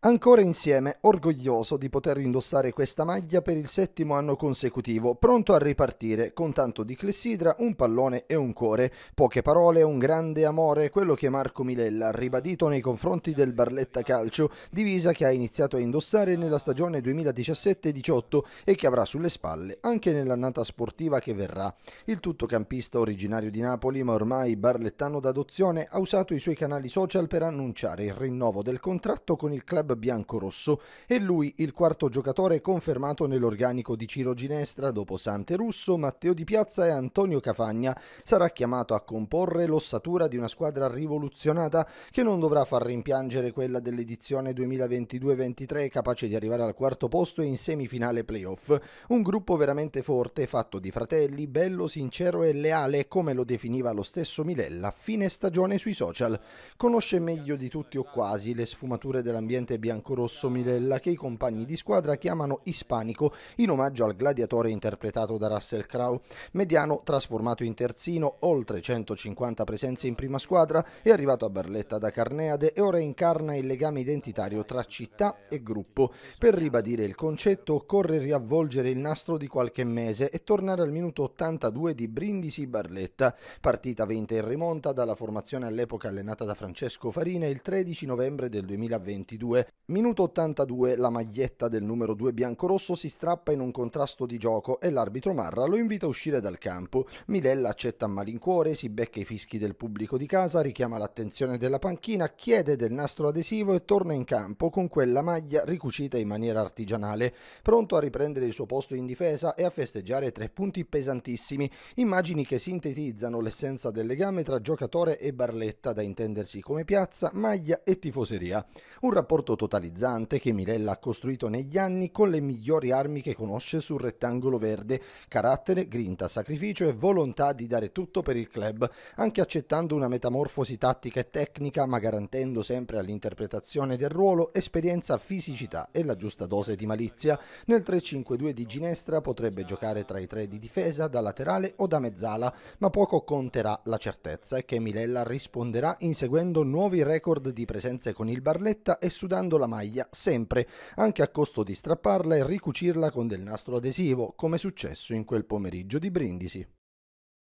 ancora insieme, orgoglioso di poter indossare questa maglia per il settimo anno consecutivo, pronto a ripartire con tanto di clessidra, un pallone e un cuore. Poche parole, un grande amore, quello che Marco Milella ha ribadito nei confronti del Barletta Calcio, divisa che ha iniziato a indossare nella stagione 2017-18 e che avrà sulle spalle anche nell'annata sportiva che verrà. Il tuttocampista originario di Napoli, ma ormai barlettano d'adozione, ha usato i suoi canali social per annunciare il rinnovo del contratto con il club club biancorosso e lui il quarto giocatore confermato nell'organico di Ciro Ginestra dopo Sante Russo, Matteo Di Piazza e Antonio Cafagna. Sarà chiamato a comporre l'ossatura di una squadra rivoluzionata che non dovrà far rimpiangere quella dell'edizione 2022-23 capace di arrivare al quarto posto e in semifinale playoff. Un gruppo veramente forte, fatto di fratelli, bello, sincero e leale, come lo definiva lo stesso Milella a fine stagione sui social. Conosce meglio di tutti o quasi le sfumature dell'ambiente Presidente biancorosso Mirella che i compagni di squadra chiamano ispanico in omaggio al gladiatore interpretato da Russell Crowe. Mediano trasformato in terzino, oltre 150 presenze in prima squadra, è arrivato a Barletta da Carneade e ora incarna il legame identitario tra città e gruppo. Per ribadire il concetto occorre riavvolgere il nastro di qualche mese e tornare al minuto 82 di Brindisi Barletta, partita 20 in rimonta dalla formazione all'epoca allenata da Francesco Farina il 13 novembre del 2022. Minuto 82, la maglietta del numero 2 biancorosso si strappa in un contrasto di gioco e l'arbitro Marra lo invita a uscire dal campo. Milella accetta a malincuore, si becca i fischi del pubblico di casa, richiama l'attenzione della panchina, chiede del nastro adesivo e torna in campo con quella maglia ricucita in maniera artigianale, pronto a riprendere il suo posto in difesa e a festeggiare tre punti pesantissimi, immagini che sintetizzano l'essenza del legame tra giocatore e Barletta da intendersi come piazza, maglia e tifoseria. Un rapporto totalizzante che Mirella ha costruito negli anni con le migliori armi che conosce sul rettangolo verde, carattere, grinta, sacrificio e volontà di dare tutto per il club, anche accettando una metamorfosi tattica e tecnica ma garantendo sempre all'interpretazione del ruolo esperienza, fisicità e la giusta dose di malizia. Nel 3-5-2 di Ginestra potrebbe giocare tra i tre di difesa, da laterale o da mezzala, ma poco conterà la certezza che Mirella risponderà inseguendo nuovi record di presenze con il Barletta e sudando indossando la maglia sempre, anche a costo di strapparla e ricucirla con del nastro adesivo, come successo in quel pomeriggio di Brindisi.